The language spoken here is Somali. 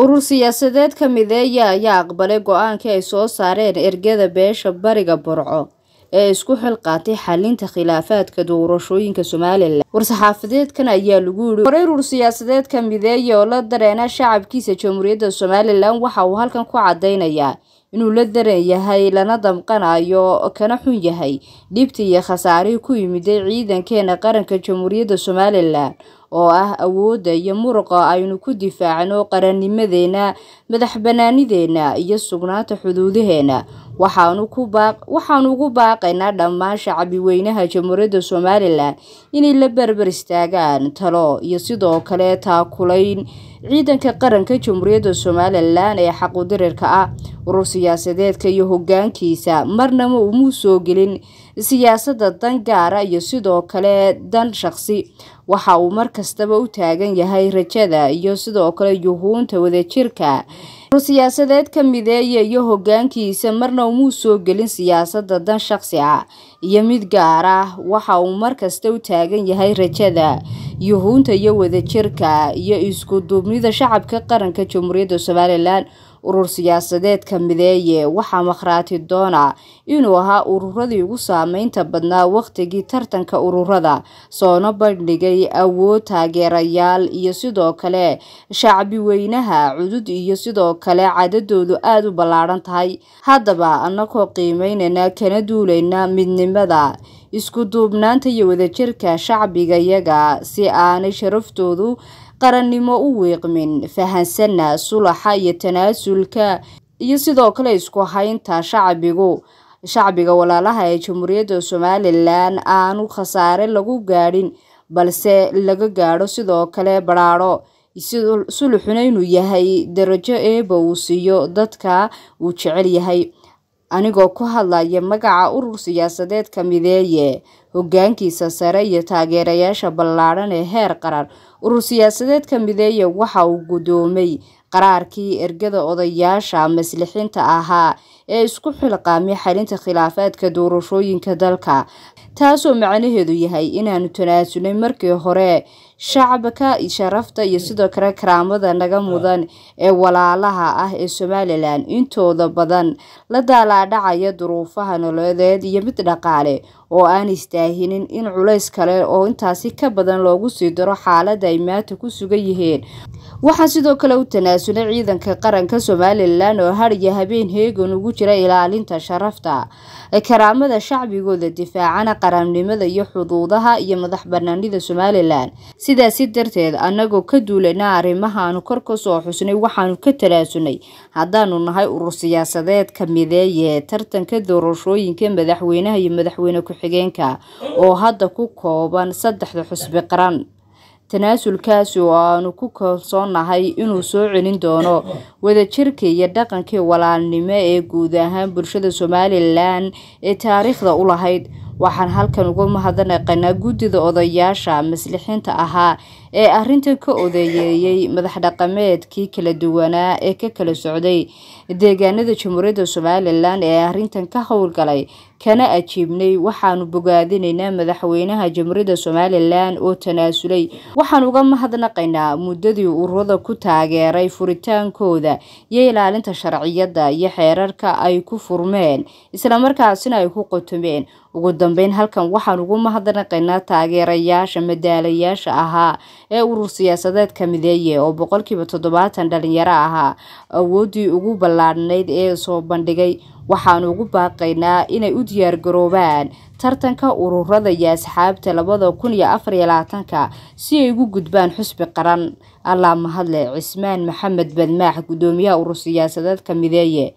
urur siyaasadeed ka mideeya ayaa aqbalay go'aankii ay soo saareen ergada beesha Bariga Burco ee isku xil qaatay xalinta khilaafaadka doorashooyinka somalilan war-saxaafadeedkan ayaa lagu yidhi wareerur siyaasadeedka mideeya oo la dareena shacabkiisa jamhuuriyadda somalilan waxa uu halkan ku caddaynayaa inuu la daran yahay lana damqanayo kana xun yahay dhibta iyo khasaarihii ku yimiday ciidankeena qaranka jamhuuriyadda somalilan oo ah awoodda iyo muruqa aynu ku difaacno qarannimadeena madax bannaanideenna iyo sugnaanta xuduudaheena waxaanu ugu baaqaynaa dhammaan shacbiweynaha jamhuuriyadda somalilan inay la barbar istaagaan talo iyo sidoo kale taakulayn ciidanka qaranka jamhuuriyadda somalilan ee xaqudirirka ah urur siyaasadeedka iyo hogaankiisa marnaba umuu soo gelin siyaasadda dan gaara iyo sidoo kale dan shaqsi waxa uu markastaba u taagan yahay rajada iyo sidoo kale yuhuunta wadajirka siyaasadeed ka mideeya iyo hoggaankiisa marna umuu soo gelin siyaasadda dan shaqsi ah iyo mid gaar ah waxa uu mar kasta u taagan yahay rajada yuhuunta iyo wadajirka iyo isku duubnida shacabka qaranka jamhuuriyadda somalilan urur siyaasadeedka mideeye waxaa makhraati doona inuu ahaa ururadii ugu saameynta badnaa wakhtigii tartanka ururada soona bandhigay awood taageerayaal iyo sidoo kale shacbi weynaha cudud iyo sidoo kale cadadoodu aada u ballaadhan tahay haddaba annagoo qiimeynayna kana duulayna midnimada isku duubnaanta iyo wadajirka shacbiga iyaga si aanay sharaftoodu qarannimo u wiiqmin fahansanna sulaxa iyo tanaasulka iyo sidoo kale isku haynta shacbigu shacbiga walaalaha ee jamhuuriyadda somalilan aanu khasaare lagu gaadhin balse laga gaadho sidoo kale badhaadho suluxuna inuu yahay darajo eeba uu siiyo dadka uu jecel yahay anigoo ku hadlaya magaca urur siyaasadeedka mideeye hogaankiisa sare iyo taageerayaasha ballaadhan ee heer qaran urur siyaasadeedka mideeye waxa uu gudoomay qaraarkii ergada odayaasha maslixinta ahaa ee isku xilqaamay xalinta khilaafaadka doorashooyinka dalka taasoo macnaheedu yahay inaanu tanaasulnay markii hore shacabka sharafta iyo sidoo kale karaamada naga mudan ee walaalaha ah ee somalilan intooda badan la daalaadhacaya duruufaha nololeed iyo mid dhaqaale oo aan istaahinin in culays kale oo intaasi ka badan loogu sii daro xaalada ay maanta ku sugan yihiin waxaan sidoo kale u tanaasulay ciidanka qaranka somalilan oo hariyo habeen heegan ugu jira ilaalinta sharafta karaamada shacbigooda difaacana qaranimada iyo xuduudaha iyo madax banaanida somalilan sidaasi darteed annagoo ka duulayna arrimahaanu kor ka soo xusnay waxaanu ka tanaasunay haddaanu nahay urur siyaasadeed ka mideeye tartanka doorashooyinka madaxweynaha iyo madaxweyne ku-xigeenka oo hadda ku kooban saddexda xusbi qaran tanaasulkaasi oo aanu ku kalsoonnahay inuu soo celin doono wadajirkii iyo dhaqankii walaalnimo ee guud ahaan bulshada somalilan ee taariikhda u lahayd waxaan halkan uga mahadnaqaynaa guddida odayaasha maslixiinta ahaa ee arrinta ka odeeyeeyey madax dhaqameedkii kala duwanaa ee ka kala socday deegaanada jamhuuriyadda somalilan ee arrintan ka howlgalay kana ajiibnay waxaanu bogaadinaynaa madaxweynaha jamhuuriyadda somalilan oo tanaasulay waxaan uga mahadnaqaynaa muddadii ururada ku taageeray furitaankooda iyo ilaalinta sharciyadda iyo xeerarka ay ku furmeen islamarkaasina ay ku qotomeen ugu dambeyn halkan waxaan ugu mahadnaqaynaa taageerayaasha madaalayaasha ahaa ee urur siyaasadeedka mideeye oo boqolkiiba toddobaatan dhalinyaro ahaa awooddii ugu ballaadhnayd ee soo bandhigay waxaanu ugu baaqaynaa inay u diyaargaroobaan tartanka ururada iyo asxaabta labada kun iyo afar iyo labaatanka si ay ugu gudbaan xusbi qaran allaa mahadle cismaan maxamed badmaax guddoomiyaha urur siyaasadeedka mideeye